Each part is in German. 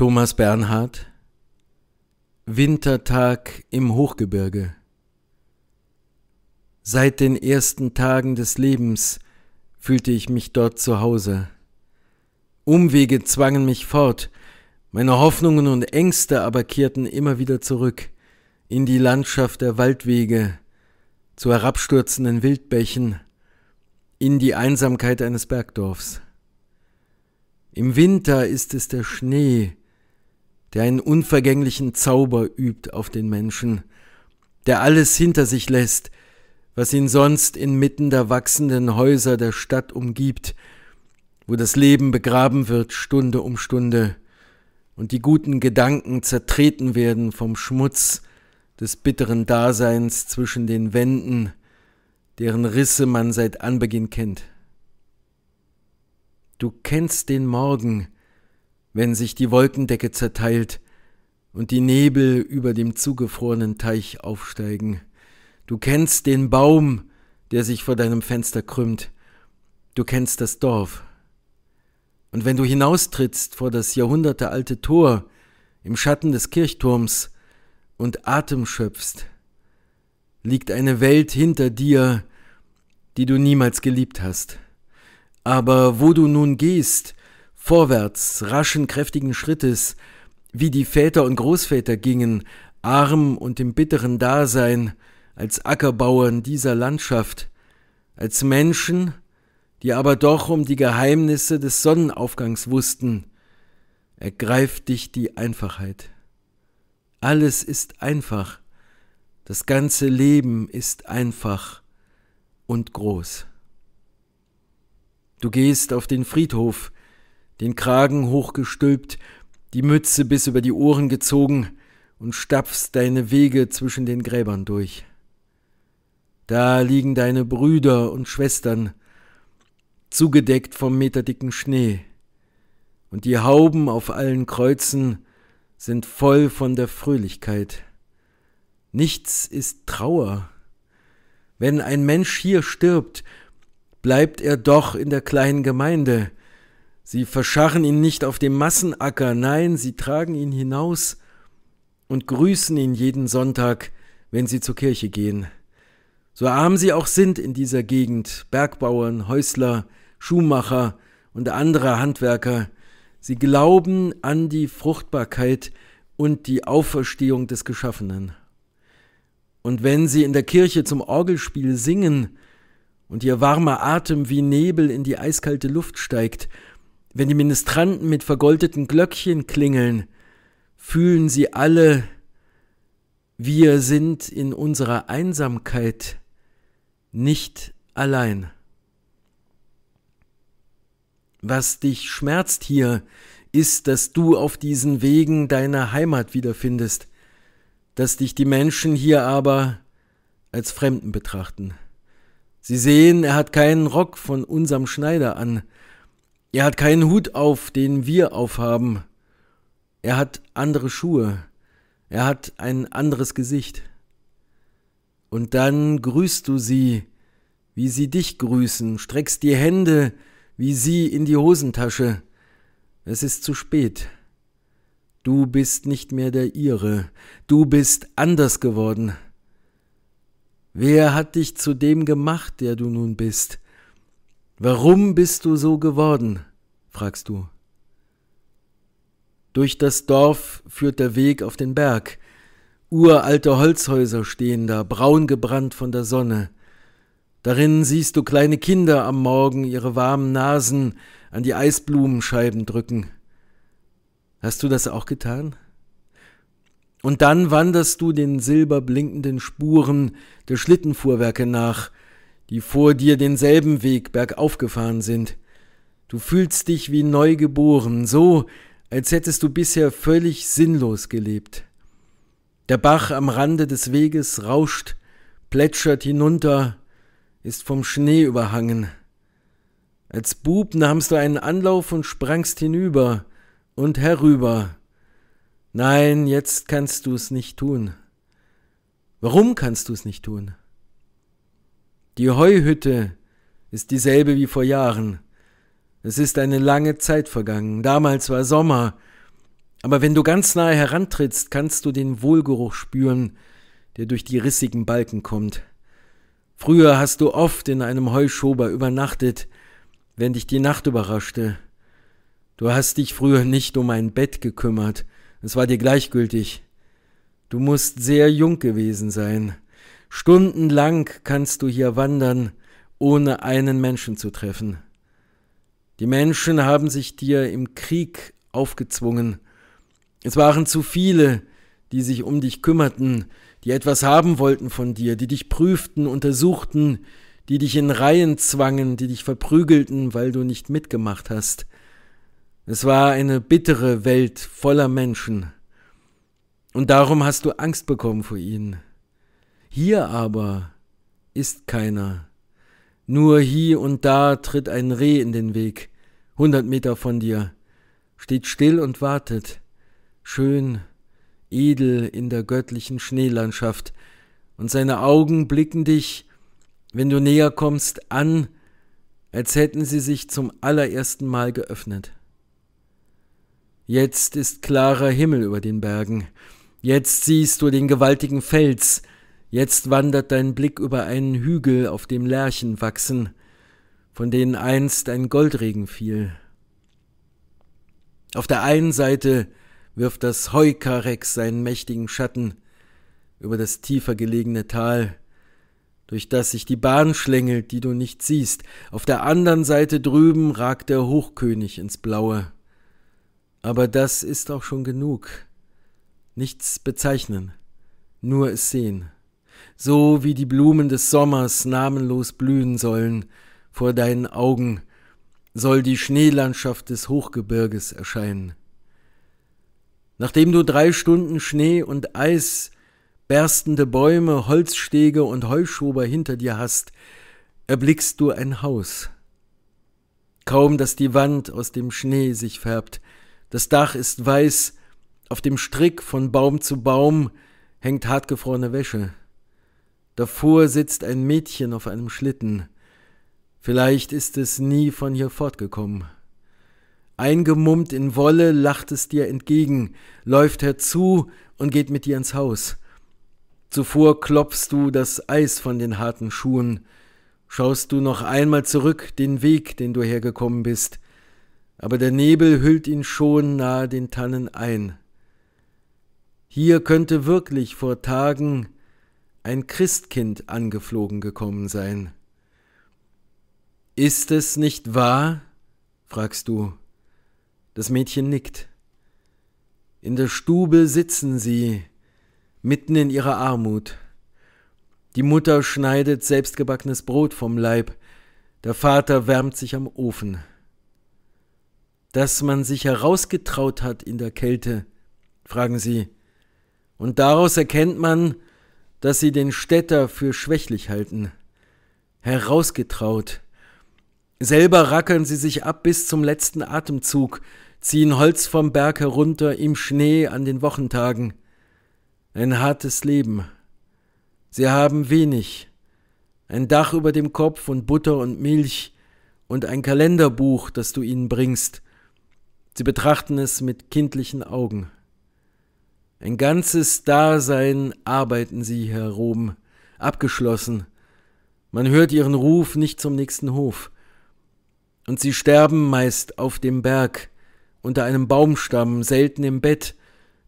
Thomas Bernhard Wintertag im Hochgebirge Seit den ersten Tagen des Lebens fühlte ich mich dort zu Hause. Umwege zwangen mich fort, meine Hoffnungen und Ängste aber kehrten immer wieder zurück in die Landschaft der Waldwege, zu herabstürzenden Wildbächen, in die Einsamkeit eines Bergdorfs. Im Winter ist es der Schnee, der einen unvergänglichen Zauber übt auf den Menschen, der alles hinter sich lässt, was ihn sonst inmitten der wachsenden Häuser der Stadt umgibt, wo das Leben begraben wird Stunde um Stunde und die guten Gedanken zertreten werden vom Schmutz des bitteren Daseins zwischen den Wänden, deren Risse man seit Anbeginn kennt. Du kennst den Morgen, wenn sich die Wolkendecke zerteilt und die Nebel über dem zugefrorenen Teich aufsteigen. Du kennst den Baum, der sich vor deinem Fenster krümmt. Du kennst das Dorf. Und wenn du hinaustrittst vor das jahrhundertealte Tor im Schatten des Kirchturms und Atem schöpfst, liegt eine Welt hinter dir, die du niemals geliebt hast. Aber wo du nun gehst, Vorwärts, raschen, kräftigen Schrittes, wie die Väter und Großväter gingen, arm und im bitteren Dasein, als Ackerbauern dieser Landschaft, als Menschen, die aber doch um die Geheimnisse des Sonnenaufgangs wussten, ergreift dich die Einfachheit. Alles ist einfach, das ganze Leben ist einfach und groß. Du gehst auf den Friedhof, den Kragen hochgestülpt, die Mütze bis über die Ohren gezogen und stapfst deine Wege zwischen den Gräbern durch. Da liegen deine Brüder und Schwestern, zugedeckt vom meterdicken Schnee, und die Hauben auf allen Kreuzen sind voll von der Fröhlichkeit. Nichts ist Trauer. Wenn ein Mensch hier stirbt, bleibt er doch in der kleinen Gemeinde, Sie verscharren ihn nicht auf dem Massenacker, nein, sie tragen ihn hinaus und grüßen ihn jeden Sonntag, wenn sie zur Kirche gehen. So arm sie auch sind in dieser Gegend, Bergbauern, Häusler, Schuhmacher und andere Handwerker, sie glauben an die Fruchtbarkeit und die Auferstehung des Geschaffenen. Und wenn sie in der Kirche zum Orgelspiel singen und ihr warmer Atem wie Nebel in die eiskalte Luft steigt wenn die Ministranten mit vergoldeten Glöckchen klingeln, fühlen sie alle, wir sind in unserer Einsamkeit nicht allein. Was dich schmerzt hier, ist, dass du auf diesen Wegen deine Heimat wiederfindest, dass dich die Menschen hier aber als Fremden betrachten. Sie sehen, er hat keinen Rock von unserem Schneider an, er hat keinen Hut auf, den wir aufhaben. Er hat andere Schuhe. Er hat ein anderes Gesicht. Und dann grüßt du sie, wie sie dich grüßen, streckst die Hände, wie sie in die Hosentasche. Es ist zu spät. Du bist nicht mehr der ihre, du bist anders geworden. Wer hat dich zu dem gemacht, der du nun bist? Warum bist du so geworden? fragst du. Durch das Dorf führt der Weg auf den Berg. Uralte Holzhäuser stehen da, braun gebrannt von der Sonne. Darin siehst du kleine Kinder am Morgen ihre warmen Nasen an die Eisblumenscheiben drücken. Hast du das auch getan? Und dann wanderst du den silberblinkenden Spuren der Schlittenfuhrwerke nach die vor dir denselben Weg bergauf gefahren sind. Du fühlst dich wie neu geboren, so, als hättest du bisher völlig sinnlos gelebt. Der Bach am Rande des Weges rauscht, plätschert hinunter, ist vom Schnee überhangen. Als Bub nahmst du einen Anlauf und sprangst hinüber und herüber. Nein, jetzt kannst du es nicht tun. Warum kannst du es nicht tun? Die Heuhütte ist dieselbe wie vor Jahren. Es ist eine lange Zeit vergangen. Damals war Sommer. Aber wenn du ganz nahe herantrittst, kannst du den Wohlgeruch spüren, der durch die rissigen Balken kommt. Früher hast du oft in einem Heuschober übernachtet, wenn dich die Nacht überraschte. Du hast dich früher nicht um ein Bett gekümmert, es war dir gleichgültig. Du musst sehr jung gewesen sein, Stundenlang kannst du hier wandern, ohne einen Menschen zu treffen. Die Menschen haben sich dir im Krieg aufgezwungen. Es waren zu viele, die sich um dich kümmerten, die etwas haben wollten von dir, die dich prüften, untersuchten, die dich in Reihen zwangen, die dich verprügelten, weil du nicht mitgemacht hast. Es war eine bittere Welt voller Menschen. Und darum hast du Angst bekommen vor ihnen. Hier aber ist keiner. Nur hie und da tritt ein Reh in den Weg, hundert Meter von dir, steht still und wartet, schön, edel in der göttlichen Schneelandschaft, und seine Augen blicken dich, wenn du näher kommst, an, als hätten sie sich zum allerersten Mal geöffnet. Jetzt ist klarer Himmel über den Bergen, jetzt siehst du den gewaltigen Fels, Jetzt wandert dein Blick über einen Hügel, auf dem Lärchen wachsen, von denen einst ein Goldregen fiel. Auf der einen Seite wirft das Heukarex seinen mächtigen Schatten über das tiefer gelegene Tal, durch das sich die Bahn schlängelt, die du nicht siehst. Auf der anderen Seite drüben ragt der Hochkönig ins Blaue. Aber das ist auch schon genug. Nichts bezeichnen, nur es sehen so wie die Blumen des Sommers namenlos blühen sollen, vor deinen Augen soll die Schneelandschaft des Hochgebirges erscheinen. Nachdem du drei Stunden Schnee und Eis, berstende Bäume, Holzstege und Heuschober hinter dir hast, erblickst du ein Haus. Kaum, dass die Wand aus dem Schnee sich färbt, das Dach ist weiß, auf dem Strick von Baum zu Baum hängt hartgefrorene Wäsche. Davor sitzt ein Mädchen auf einem Schlitten. Vielleicht ist es nie von hier fortgekommen. Eingemummt in Wolle lacht es dir entgegen, läuft herzu und geht mit dir ins Haus. Zuvor klopfst du das Eis von den harten Schuhen, schaust du noch einmal zurück den Weg, den du hergekommen bist, aber der Nebel hüllt ihn schon nahe den Tannen ein. Hier könnte wirklich vor Tagen ein Christkind angeflogen gekommen sein. Ist es nicht wahr? fragst du. Das Mädchen nickt. In der Stube sitzen sie, mitten in ihrer Armut. Die Mutter schneidet selbstgebackenes Brot vom Leib, der Vater wärmt sich am Ofen. Dass man sich herausgetraut hat in der Kälte, fragen sie, und daraus erkennt man, dass sie den Städter für schwächlich halten. Herausgetraut. Selber rackern sie sich ab bis zum letzten Atemzug, ziehen Holz vom Berg herunter im Schnee an den Wochentagen. Ein hartes Leben. Sie haben wenig. Ein Dach über dem Kopf und Butter und Milch und ein Kalenderbuch, das du ihnen bringst. Sie betrachten es mit kindlichen Augen. Ein ganzes Dasein arbeiten sie herum, abgeschlossen. Man hört ihren Ruf nicht zum nächsten Hof. Und sie sterben meist auf dem Berg, unter einem Baumstamm, selten im Bett,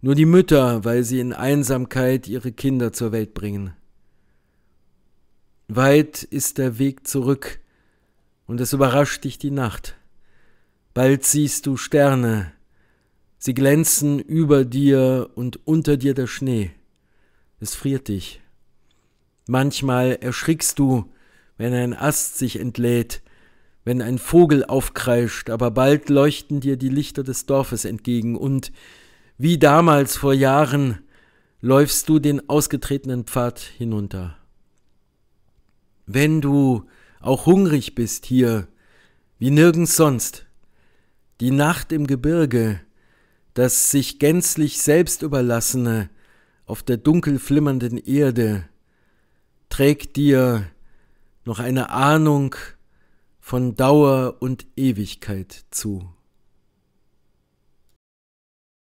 nur die Mütter, weil sie in Einsamkeit ihre Kinder zur Welt bringen. Weit ist der Weg zurück, und es überrascht dich die Nacht. Bald siehst du Sterne, Sie glänzen über dir und unter dir der Schnee. Es friert dich. Manchmal erschrickst du, wenn ein Ast sich entlädt, wenn ein Vogel aufkreischt, aber bald leuchten dir die Lichter des Dorfes entgegen und, wie damals vor Jahren, läufst du den ausgetretenen Pfad hinunter. Wenn du auch hungrig bist hier, wie nirgends sonst, die Nacht im Gebirge, das sich gänzlich selbst überlassene auf der dunkel flimmernden Erde trägt dir noch eine Ahnung von Dauer und Ewigkeit zu.